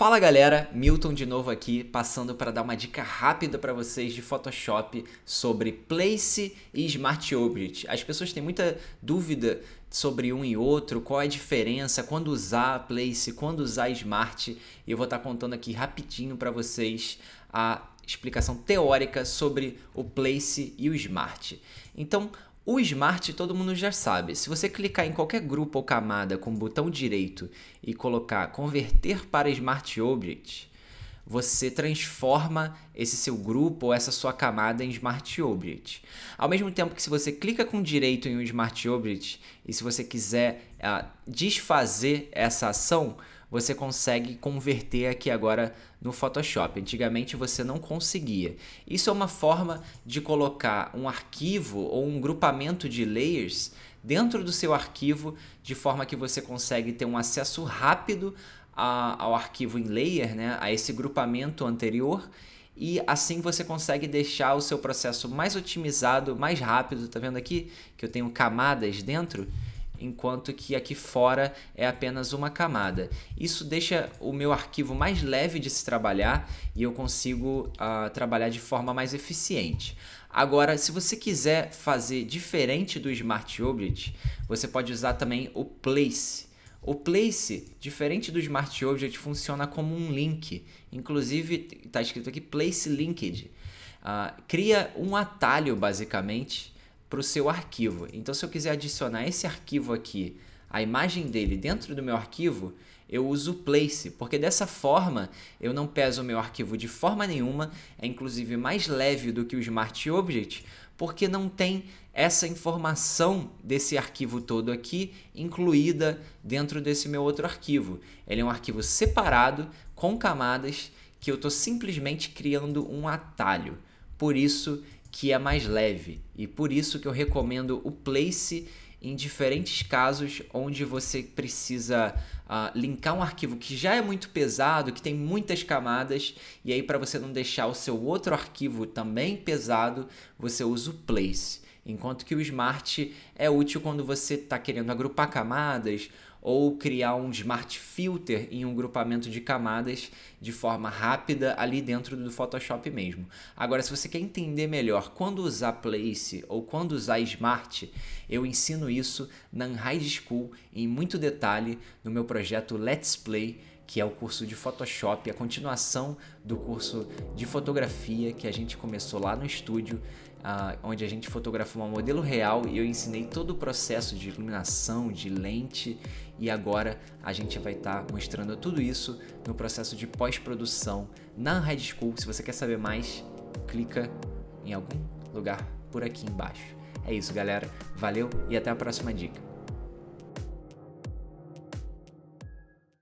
Fala galera, Milton de novo aqui, passando para dar uma dica rápida para vocês de Photoshop sobre Place e Smart Object. As pessoas têm muita dúvida sobre um e outro, qual é a diferença, quando usar Place, quando usar Smart. Eu vou estar tá contando aqui rapidinho para vocês a explicação teórica sobre o Place e o Smart. Então, o Smart todo mundo já sabe. Se você clicar em qualquer grupo ou camada com o botão direito e colocar converter para Smart Object, você transforma esse seu grupo ou essa sua camada em Smart Object. Ao mesmo tempo que se você clica com direito em um Smart Object e se você quiser uh, desfazer essa ação, você consegue converter aqui agora no Photoshop. Antigamente você não conseguia. Isso é uma forma de colocar um arquivo ou um grupamento de layers dentro do seu arquivo, de forma que você consegue ter um acesso rápido a, ao arquivo em layer, né, a esse grupamento anterior, e assim você consegue deixar o seu processo mais otimizado, mais rápido. Tá vendo aqui que eu tenho camadas dentro? enquanto que aqui fora é apenas uma camada. Isso deixa o meu arquivo mais leve de se trabalhar e eu consigo uh, trabalhar de forma mais eficiente. Agora, se você quiser fazer diferente do Smart Object, você pode usar também o Place. O Place, diferente do Smart Object, funciona como um link. Inclusive, está escrito aqui Place Linked. Uh, cria um atalho, basicamente, para o seu arquivo. Então, se eu quiser adicionar esse arquivo aqui, a imagem dele dentro do meu arquivo, eu uso Place, porque dessa forma eu não peso o meu arquivo de forma nenhuma, é inclusive mais leve do que o Smart Object, porque não tem essa informação desse arquivo todo aqui incluída dentro desse meu outro arquivo. Ele é um arquivo separado, com camadas, que eu estou simplesmente criando um atalho. Por isso que é mais leve. E por isso que eu recomendo o Place em diferentes casos onde você precisa uh, linkar um arquivo que já é muito pesado, que tem muitas camadas, e aí para você não deixar o seu outro arquivo também pesado, você usa o Place. Enquanto que o Smart é útil quando você está querendo agrupar camadas ou criar um Smart Filter em um grupamento de camadas de forma rápida ali dentro do Photoshop mesmo. Agora, se você quer entender melhor quando usar Place Face ou quando usar Smart, eu ensino isso na High School em muito detalhe no meu projeto Let's Play, que é o curso de Photoshop, a continuação do curso de fotografia que a gente começou lá no estúdio, uh, onde a gente fotografou um modelo real e eu ensinei todo o processo de iluminação, de lente, e agora a gente vai estar tá mostrando tudo isso no processo de pós-produção na High School. Se você quer saber mais, clica em algum lugar por aqui embaixo. É isso, galera. Valeu e até a próxima dica.